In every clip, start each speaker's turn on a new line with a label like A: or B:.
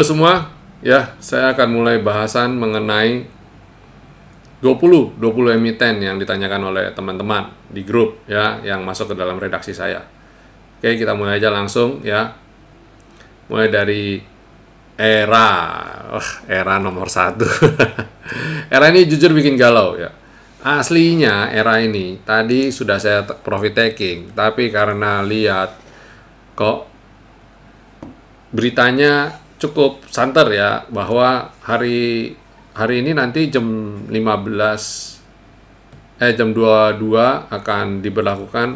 A: Halo semua, ya saya akan mulai bahasan mengenai 20, 20 emiten yang ditanyakan oleh teman-teman di grup ya yang masuk ke dalam redaksi saya. Oke, kita mulai aja langsung ya. Mulai dari era, oh, era nomor satu. era ini jujur bikin galau ya. Aslinya era ini tadi sudah saya profit taking, tapi karena lihat kok beritanya cukup santer ya bahwa hari hari ini nanti jam 15 eh jam 22 akan diberlakukan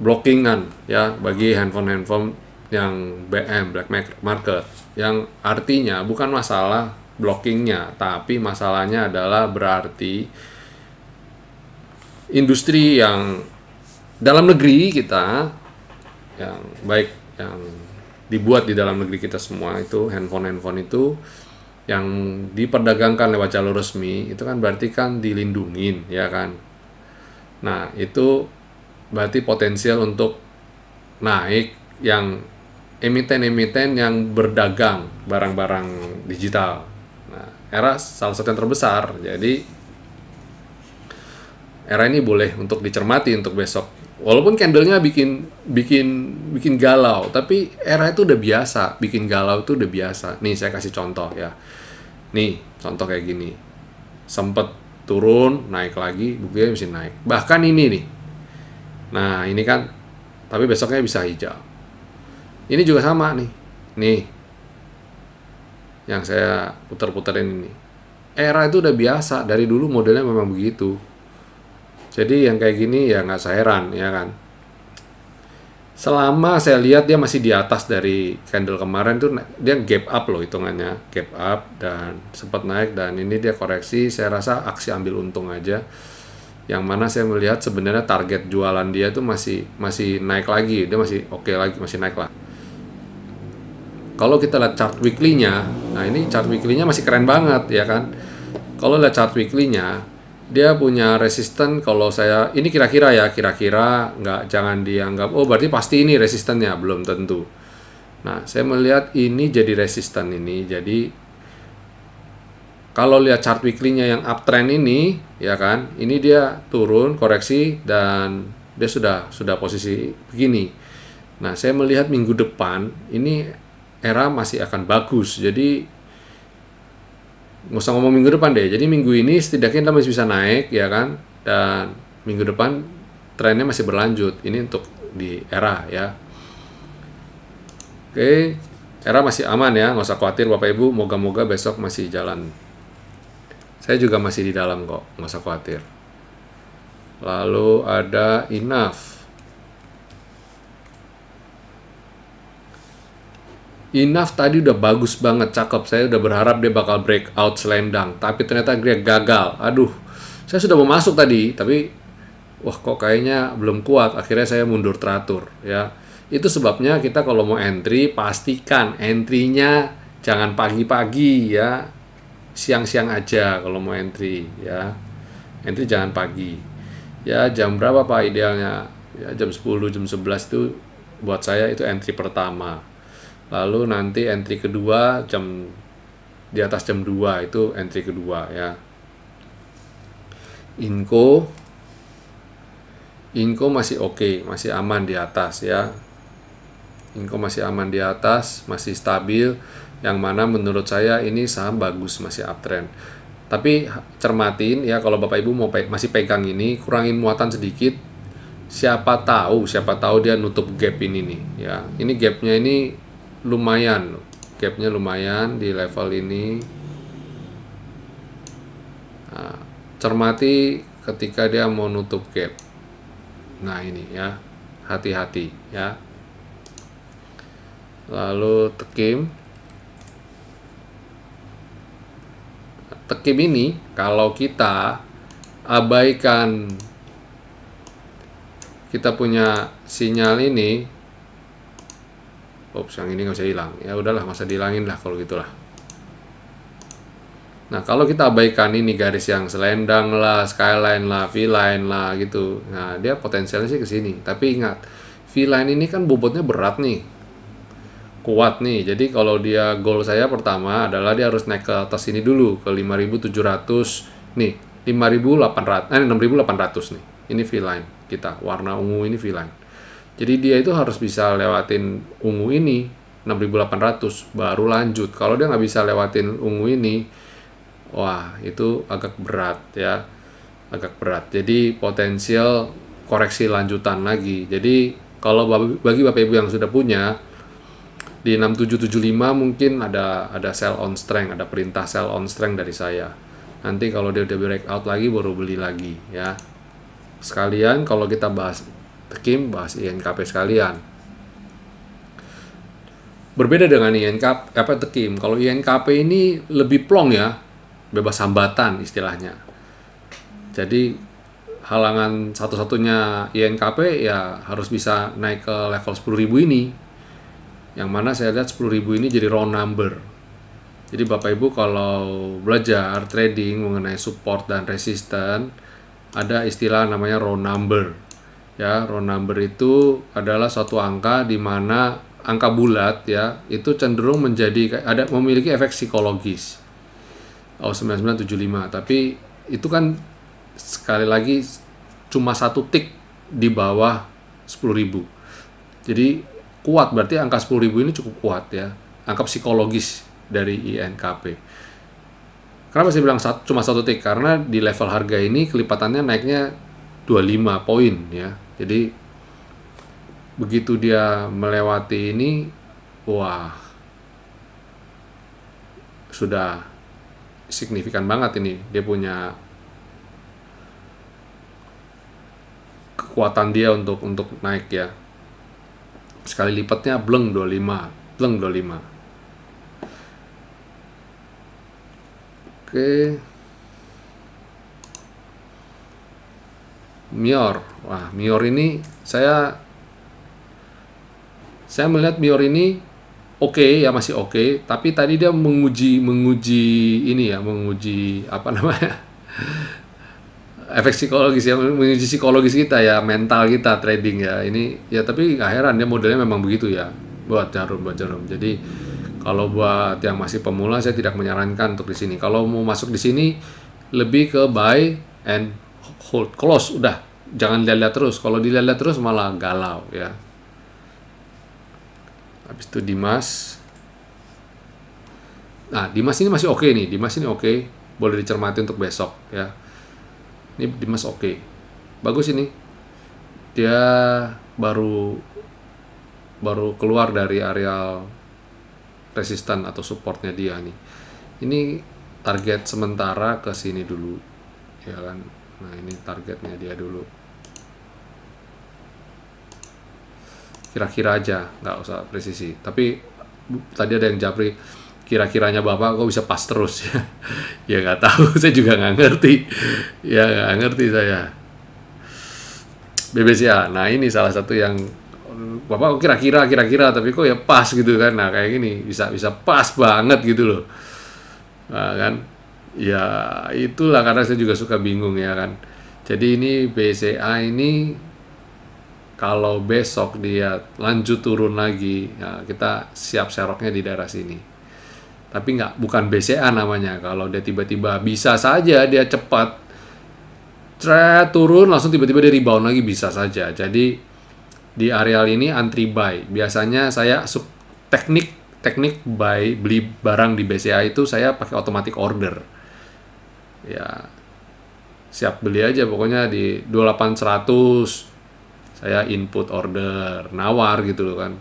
A: blockingan ya bagi handphone-handphone yang BM black market yang artinya bukan masalah blockingnya tapi masalahnya adalah berarti industri yang dalam negeri kita yang baik yang dibuat di dalam negeri kita semua itu handphone handphone itu yang diperdagangkan lewat jalur resmi itu kan berarti kan dilindungin ya kan nah itu berarti potensial untuk naik yang emiten-emiten yang berdagang barang-barang digital nah era salah satu yang terbesar jadi era ini boleh untuk dicermati untuk besok walaupun candlenya bikin bikin bikin galau tapi era itu udah biasa bikin galau itu udah biasa nih saya kasih contoh ya nih contoh kayak gini sempet turun naik lagi buktinya mesti naik bahkan ini nih nah ini kan tapi besoknya bisa hijau ini juga sama nih nih yang saya putar-putarin ini era itu udah biasa dari dulu modelnya memang begitu jadi yang kayak gini ya nggak saya heran ya kan. Selama saya lihat dia masih di atas dari candle kemarin tuh nah, dia gap up loh hitungannya, gap up dan sempat naik dan ini dia koreksi. Saya rasa aksi ambil untung aja. Yang mana saya melihat sebenarnya target jualan dia tuh masih masih naik lagi, dia masih oke okay lagi, masih naik lah. Kalau kita lihat chart weekly-nya, nah ini chart weekly-nya masih keren banget ya kan. Kalau lihat chart weekly-nya, dia punya resisten kalau saya ini kira-kira ya kira-kira nggak jangan dianggap oh berarti pasti ini resistennya belum tentu nah saya melihat ini jadi resisten ini jadi kalau lihat chart weekly-nya yang uptrend ini ya kan ini dia turun koreksi dan dia sudah sudah posisi begini nah saya melihat minggu depan ini era masih akan bagus jadi nggak usah ngomong minggu depan deh. Jadi minggu ini setidaknya kita masih bisa naik ya kan dan minggu depan trennya masih berlanjut. Ini untuk di era ya. Oke, era masih aman ya, nggak usah khawatir Bapak Ibu, moga-moga besok masih jalan. Saya juga masih di dalam kok, nggak usah khawatir. Lalu ada enough. Enough tadi udah bagus banget, cakep. Saya udah berharap dia bakal break out slam tapi ternyata dia gagal. Aduh, saya sudah mau masuk tadi, tapi wah kok kayaknya belum kuat. Akhirnya saya mundur teratur, ya. Itu sebabnya kita kalau mau entry pastikan entry-nya jangan pagi-pagi ya. Siang-siang aja kalau mau entry ya. Entry jangan pagi. Ya jam berapa Pak idealnya? Ya jam 10, jam 11 itu buat saya itu entry pertama lalu nanti entry kedua jam di atas jam 2 itu entry kedua ya inko inko masih oke okay, masih aman di atas ya inko masih aman di atas masih stabil yang mana menurut saya ini saham bagus masih uptrend tapi cermatin ya kalau bapak ibu mau pe masih pegang ini kurangin muatan sedikit siapa tahu siapa tahu dia nutup gap ini nih ya ini gapnya ini lumayan gapnya lumayan di level ini nah, cermati ketika dia mau nutup gap nah ini ya hati-hati ya lalu tekim tekim ini kalau kita abaikan kita punya sinyal ini Ops, yang ini nggak bisa hilang. Ya udahlah, masa dihilangin lah kalau gitulah. Nah, kalau kita abaikan ini garis yang selendang lah, skyline lah, V-line lah gitu. Nah, dia potensialnya sih ke sini. Tapi ingat, V-line ini kan bobotnya berat nih. Kuat nih. Jadi kalau dia goal saya pertama adalah dia harus naik ke atas sini dulu ke 5700 nih, 5800 eh 6800 nih. Ini V-line kita, warna ungu ini V-line. Jadi dia itu harus bisa lewatin ungu ini 6800 baru lanjut. Kalau dia nggak bisa lewatin ungu ini, wah itu agak berat ya, agak berat. Jadi potensial koreksi lanjutan lagi. Jadi kalau bagi bapak ibu yang sudah punya di 6775 mungkin ada ada sell on strength, ada perintah sell on strength dari saya. Nanti kalau dia udah breakout lagi baru beli lagi ya. Sekalian kalau kita bahas Tekim bahas INKP sekalian. Berbeda dengan INKP apa Tekim. Kalau INKP ini lebih plong ya, bebas hambatan istilahnya. Jadi halangan satu-satunya INKP ya harus bisa naik ke level 10.000 ini. Yang mana saya lihat 10.000 ini jadi round number. Jadi Bapak Ibu kalau belajar trading mengenai support dan resisten ada istilah namanya round number ya round number itu adalah suatu angka di mana angka bulat ya itu cenderung menjadi ada memiliki efek psikologis oh 9975 tapi itu kan sekali lagi cuma satu tik di bawah 10.000 jadi kuat berarti angka 10.000 ini cukup kuat ya angka psikologis dari INKP kenapa saya bilang satu, cuma satu tik karena di level harga ini kelipatannya naiknya 25 poin ya jadi begitu dia melewati ini, wah sudah signifikan banget ini dia punya kekuatan dia untuk untuk naik ya sekali lipatnya bleng 25 bleng 25 oke okay. Mior. Wah, Mior ini saya saya melihat Mior ini oke okay, ya masih oke, okay, tapi tadi dia menguji menguji ini ya, menguji apa namanya? efek psikologis ya menguji psikologis kita ya mental kita trading ya ini ya tapi gak heran dia modelnya memang begitu ya buat jarum buat jarum jadi kalau buat yang masih pemula saya tidak menyarankan untuk di sini kalau mau masuk di sini lebih ke buy and hold close udah jangan lihat-lihat terus kalau dilihat lihat terus malah galau ya habis itu Dimas nah Dimas ini masih oke okay nih Dimas ini oke okay. boleh dicermati untuk besok ya ini Dimas oke okay. bagus ini dia baru baru keluar dari areal resistan atau supportnya dia nih ini target sementara ke sini dulu ya kan nah ini targetnya dia dulu kira-kira aja nggak usah presisi tapi tadi ada yang japri kira-kiranya bapak kok bisa pas terus ya ya nggak tahu saya juga nggak ngerti ya nggak ngerti saya BBCA nah ini salah satu yang bapak kok kira-kira kira-kira tapi kok ya pas gitu kan nah kayak gini bisa bisa pas banget gitu loh nah, kan ya itulah karena saya juga suka bingung ya kan jadi ini BCA ini kalau besok dia lanjut turun lagi, ya kita siap seroknya di daerah sini. Tapi nggak, bukan BCA namanya. Kalau dia tiba-tiba bisa saja dia cepat, cret, turun langsung tiba-tiba dia rebound lagi bisa saja. Jadi di areal ini antri buy. Biasanya saya sub teknik teknik buy beli barang di BCA itu saya pakai automatic order. Ya siap beli aja pokoknya di 28100 saya input order nawar gitu loh kan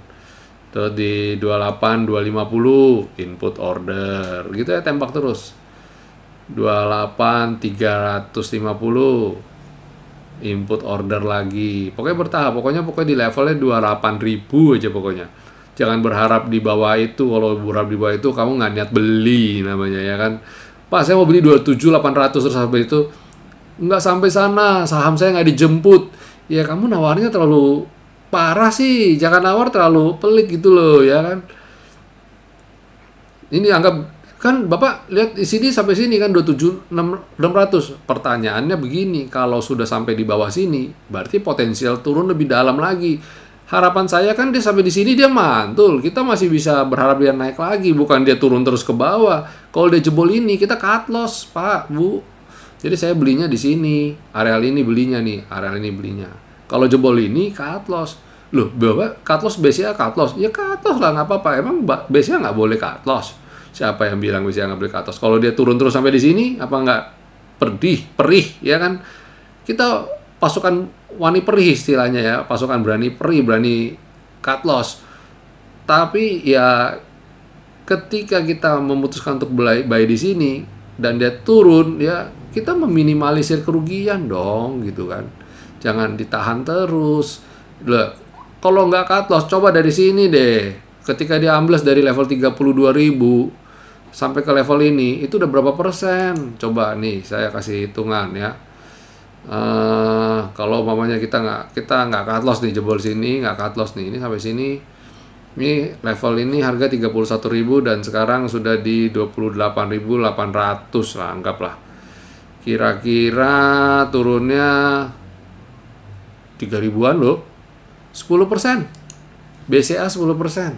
A: terus di 28 250 input order gitu ya tembak terus 28 350 input order lagi pokoknya bertahap pokoknya pokoknya di levelnya ribu aja pokoknya jangan berharap di bawah itu kalau berharap di bawah itu kamu nggak niat beli namanya ya kan pas saya mau beli 27 800 terus sampai itu nggak sampai sana saham saya nggak dijemput ya kamu nawarnya terlalu parah sih jangan nawar terlalu pelik gitu loh ya kan ini anggap kan bapak lihat di sini sampai sini kan 27 600 pertanyaannya begini kalau sudah sampai di bawah sini berarti potensial turun lebih dalam lagi harapan saya kan dia sampai di sini dia mantul kita masih bisa berharap dia naik lagi bukan dia turun terus ke bawah kalau dia jebol ini kita cut loss pak bu jadi saya belinya di sini, areal ini belinya nih, areal ini belinya. Kalau jebol ini cut loss. Loh, bapak cut loss BCA cut loss. Ya cut loss lah nggak apa-apa. Emang BCA nggak boleh cut loss. Siapa yang bilang BCA nggak boleh cut loss? Kalau dia turun terus sampai di sini, apa nggak perih, perih ya kan? Kita pasukan wani perih istilahnya ya, pasukan berani perih, berani cut loss. Tapi ya ketika kita memutuskan untuk buy, buy di sini dan dia turun ya kita meminimalisir kerugian dong gitu kan jangan ditahan terus Loh, kalau nggak cut loss coba dari sini deh ketika dia ambles dari level 32.000 sampai ke level ini itu udah berapa persen coba nih saya kasih hitungan ya uh, kalau mamanya kita nggak kita nggak cut loss nih jebol sini nggak cut loss nih ini sampai sini ini level ini harga 31.000 dan sekarang sudah di 28.800 lah anggaplah kira-kira turunnya 3 ribuan loh 10 persen BCA 10 persen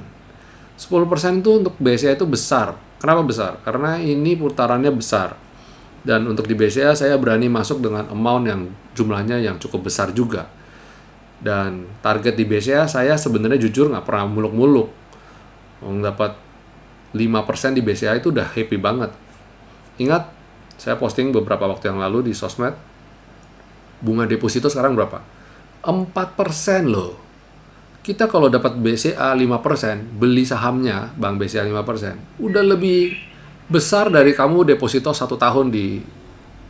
A: 10 persen itu untuk BCA itu besar kenapa besar? karena ini putarannya besar dan untuk di BCA saya berani masuk dengan amount yang jumlahnya yang cukup besar juga dan target di BCA saya sebenarnya jujur nggak pernah muluk-muluk dapat 5% di BCA itu udah happy banget ingat saya posting beberapa waktu yang lalu di sosmed, bunga deposito sekarang berapa? 4% loh. Kita kalau dapat BCA 5%, beli sahamnya Bank BCA 5%, udah lebih besar dari kamu deposito satu tahun di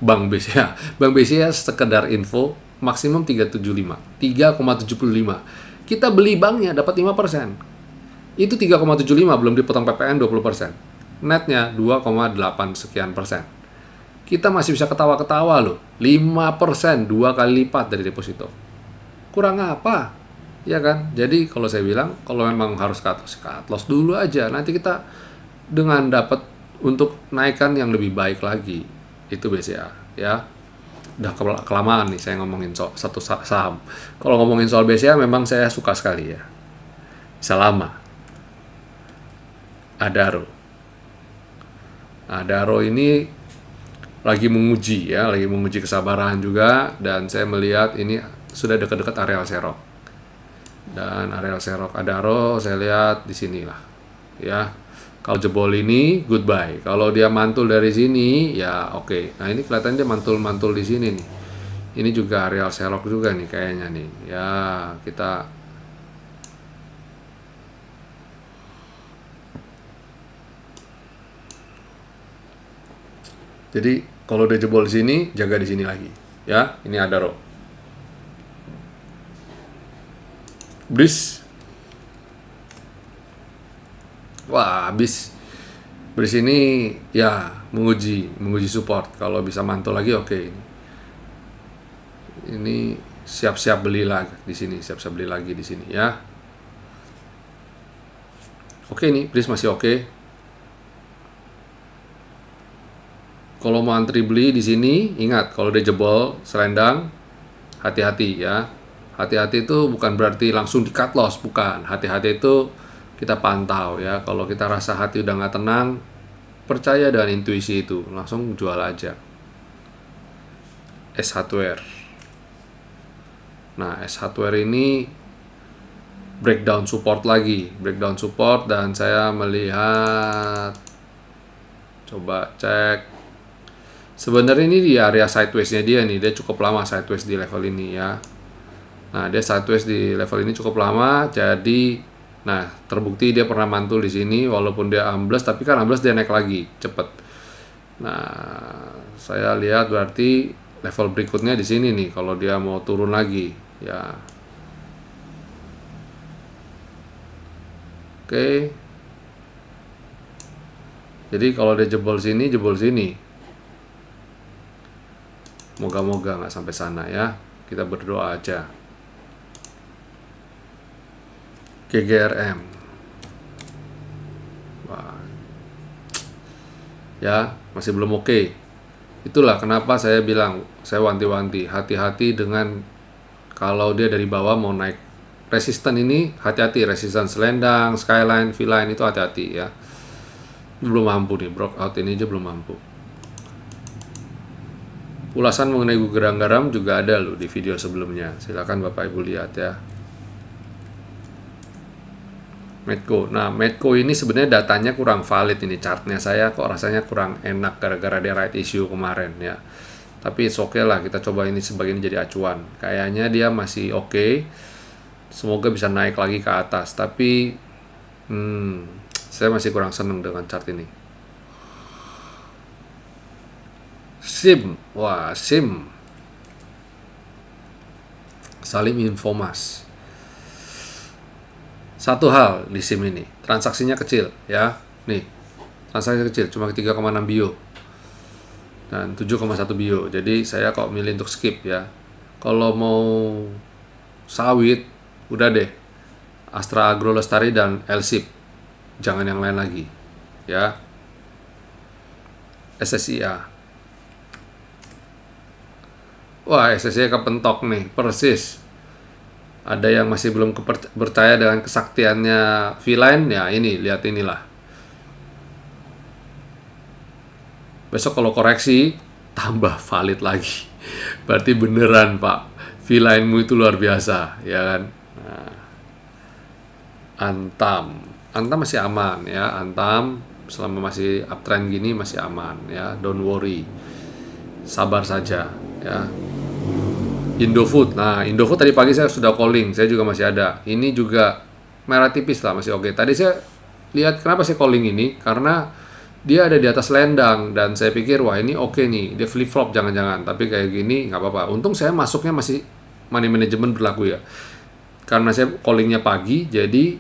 A: Bank BCA. Bank BCA sekedar info, maksimum 375, 3,75. Kita beli banknya dapat 5%. Itu 3,75 belum dipotong PPN 20%. Netnya 2,8 sekian persen kita masih bisa ketawa-ketawa loh. 5% dua kali lipat dari deposito. Kurang apa? Ya kan? Jadi kalau saya bilang kalau memang harus cut loss, cut loss dulu aja. Nanti kita dengan dapat untuk naikkan yang lebih baik lagi. Itu BCA ya. Udah kelamaan nih saya ngomongin soal satu saham. Kalau ngomongin soal BCA memang saya suka sekali ya. Bisa lama. Adaro. Adaro ini lagi menguji ya, lagi menguji kesabaran juga dan saya melihat ini sudah dekat-dekat areal serok. Dan areal serok Adaro saya lihat di sinilah. Ya. Kalau jebol ini goodbye. Kalau dia mantul dari sini ya oke. Okay. Nah, ini kelihatan dia mantul-mantul di sini nih. Ini juga areal serok juga nih kayaknya nih. Ya, kita Jadi kalau udah jebol di sini, jaga di sini lagi. Ya, ini ada rok. Bris. Wah, habis. Bris ini ya menguji, menguji support. Kalau bisa mantul lagi oke. Okay. Ini siap-siap beli lagi di sini, siap-siap beli lagi di sini ya. Oke okay ini Bris masih oke. Okay. Kalau mau antri beli di sini, ingat kalau dia jebol selendang, hati-hati ya. Hati-hati itu bukan berarti langsung di cut loss, bukan. Hati-hati itu kita pantau ya. Kalau kita rasa hati udah nggak tenang, percaya dengan intuisi itu, langsung jual aja. S hardware. Nah, S hardware ini breakdown support lagi, breakdown support dan saya melihat coba cek Sebenarnya ini di area sidewaysnya dia nih, dia cukup lama sideways di level ini ya. Nah, dia sideways di level ini cukup lama, jadi nah terbukti dia pernah mantul di sini walaupun dia ambles tapi kan ambles dia naik lagi cepet. Nah, saya lihat berarti level berikutnya di sini nih kalau dia mau turun lagi ya. Oke. Jadi kalau dia jebol sini, jebol sini Moga-moga nggak sampai sana ya. Kita berdoa aja. KGRM. Wah. Ya, masih belum oke. Okay. Itulah kenapa saya bilang, saya wanti-wanti, hati-hati dengan kalau dia dari bawah mau naik. Resisten ini hati-hati, resisten selendang, skyline, v-line itu hati-hati ya. Belum mampu nih, breakout ini aja belum mampu. Ulasan mengenai gugerang garam juga ada loh di video sebelumnya. Silakan Bapak Ibu lihat ya. Medco. Nah, Medco ini sebenarnya datanya kurang valid ini chartnya saya kok rasanya kurang enak gara-gara dia right issue kemarin ya. Tapi oke okay lah kita coba ini sebagai ini jadi acuan. Kayaknya dia masih oke. Okay. Semoga bisa naik lagi ke atas. Tapi hmm, saya masih kurang seneng dengan chart ini. SIM. Wah, SIM. Salim informas. Satu hal di SIM ini, transaksinya kecil ya. Nih, transaksinya kecil, cuma 3,6 bio. Dan 7,1 bio. Jadi saya kok milih untuk skip ya. Kalau mau sawit, udah deh. Astra Agro Lestari dan Elsip, Jangan yang lain lagi. Ya. SSIA wah SSC kepentok nih persis ada yang masih belum percaya dengan kesaktiannya V-Line, ya ini, lihat inilah. Besok kalau koreksi, tambah valid lagi. Berarti beneran, Pak. V-Line-mu itu luar biasa, ya kan? Nah. Antam. Antam masih aman, ya. Antam, selama masih uptrend gini, masih aman, ya. Don't worry. Sabar saja, ya. Indofood. Nah, Indofood tadi pagi saya sudah calling, saya juga masih ada. Ini juga merah tipis lah, masih oke. Okay. Tadi saya lihat kenapa saya calling ini karena dia ada di atas lendang dan saya pikir wah ini oke okay nih, dia flip flop jangan-jangan. Tapi kayak gini nggak apa-apa. Untung saya masuknya masih money management berlaku ya. Karena saya callingnya pagi, jadi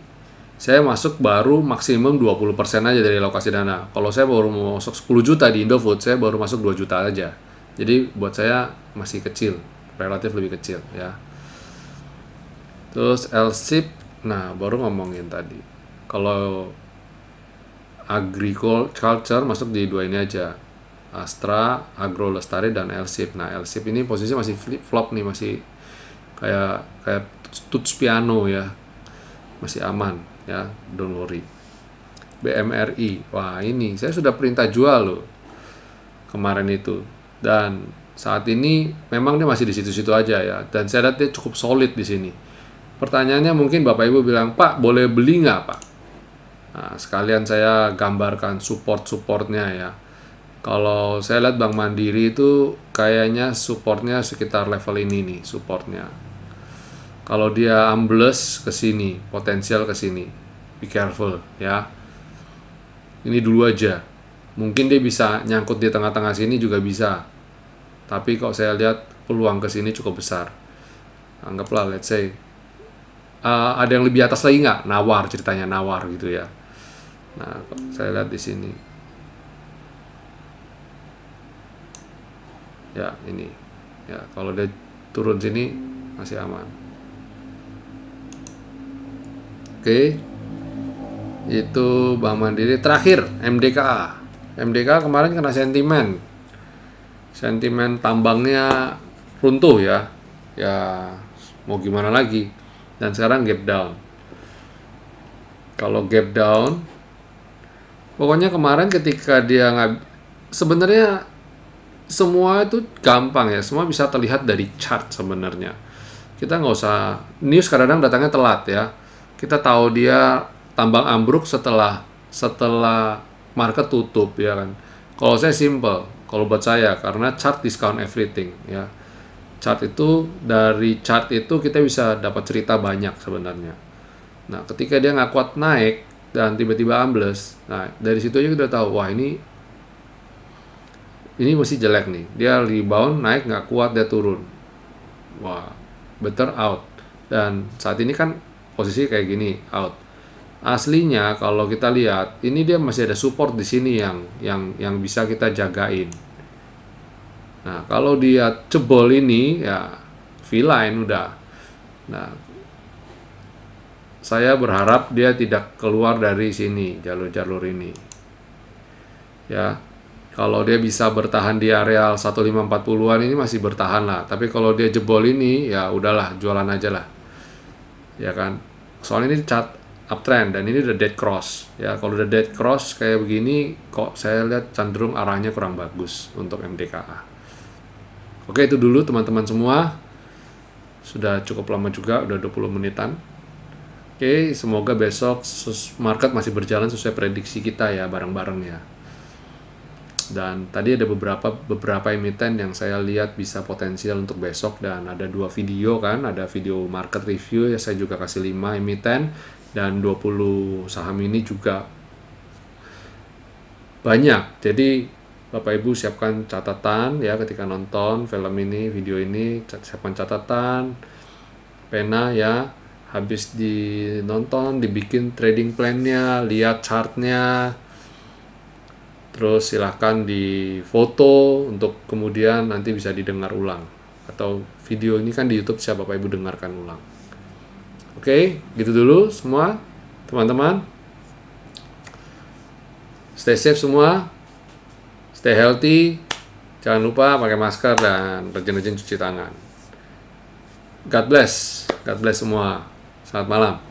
A: saya masuk baru maksimum 20% aja dari lokasi dana. Kalau saya baru mau masuk 10 juta di Indofood, saya baru masuk 2 juta aja. Jadi buat saya masih kecil relatif lebih kecil ya terus LSIP nah baru ngomongin tadi kalau agriculture masuk di dua ini aja Astra, Agro Lestari dan LSIP. Nah, LSIP ini posisi masih flip flop nih, masih kayak kayak tuts piano ya. Masih aman ya, don't worry. BMRI. Wah, ini saya sudah perintah jual loh. Kemarin itu. Dan saat ini memang dia masih di situ-situ aja ya dan saya lihat dia cukup solid di sini pertanyaannya mungkin bapak ibu bilang pak boleh beli nggak pak nah, sekalian saya gambarkan support supportnya ya kalau saya lihat Bank Mandiri itu kayaknya supportnya sekitar level ini nih supportnya kalau dia ambles ke sini potensial ke sini be careful ya ini dulu aja mungkin dia bisa nyangkut di tengah-tengah sini juga bisa tapi kok saya lihat peluang ke sini cukup besar. Anggaplah let's say uh, ada yang lebih atas lagi nggak? Nawar ceritanya nawar gitu ya. Nah, kok saya lihat di sini. Ya, ini. Ya, kalau dia turun sini masih aman. Oke. Itu Bank Mandiri terakhir MDKA. MDKA kemarin kena sentimen sentimen tambangnya runtuh ya ya mau gimana lagi dan sekarang gap down kalau gap down pokoknya kemarin ketika dia nggak sebenarnya semua itu gampang ya semua bisa terlihat dari chart sebenarnya kita nggak usah news kadang-kadang datangnya telat ya kita tahu dia tambang ambruk setelah setelah market tutup ya kan kalau saya simple kalau buat saya karena chart discount everything ya chart itu dari chart itu kita bisa dapat cerita banyak sebenarnya nah ketika dia nggak kuat naik dan tiba-tiba ambles nah dari situ aja kita tahu wah ini ini masih jelek nih dia rebound naik nggak kuat dia turun wah better out dan saat ini kan posisi kayak gini out aslinya kalau kita lihat ini dia masih ada support di sini yang yang yang bisa kita jagain nah kalau dia cebol ini ya V-line udah nah saya berharap dia tidak keluar dari sini jalur-jalur ini ya kalau dia bisa bertahan di areal 1540-an ini masih bertahan lah tapi kalau dia jebol ini ya udahlah jualan aja lah ya kan soalnya ini cat uptrend dan ini udah dead cross ya kalau udah dead cross kayak begini kok saya lihat cenderung arahnya kurang bagus untuk MDKA oke itu dulu teman-teman semua sudah cukup lama juga udah 20 menitan oke semoga besok market masih berjalan sesuai prediksi kita ya bareng-bareng ya dan tadi ada beberapa beberapa emiten yang saya lihat bisa potensial untuk besok dan ada dua video kan ada video market review ya saya juga kasih 5 emiten dan 20 saham ini juga banyak. Jadi Bapak Ibu siapkan catatan ya ketika nonton film ini, video ini, siapkan catatan, pena ya. Habis dinonton, dibikin trading plan-nya, lihat chart-nya. Terus silahkan di foto untuk kemudian nanti bisa didengar ulang. Atau video ini kan di YouTube siapa Bapak Ibu dengarkan ulang. Oke, okay, gitu dulu semua teman-teman. Stay safe semua. Stay healthy. Jangan lupa pakai masker dan rajin-rajin cuci tangan. God bless. God bless semua. Selamat malam.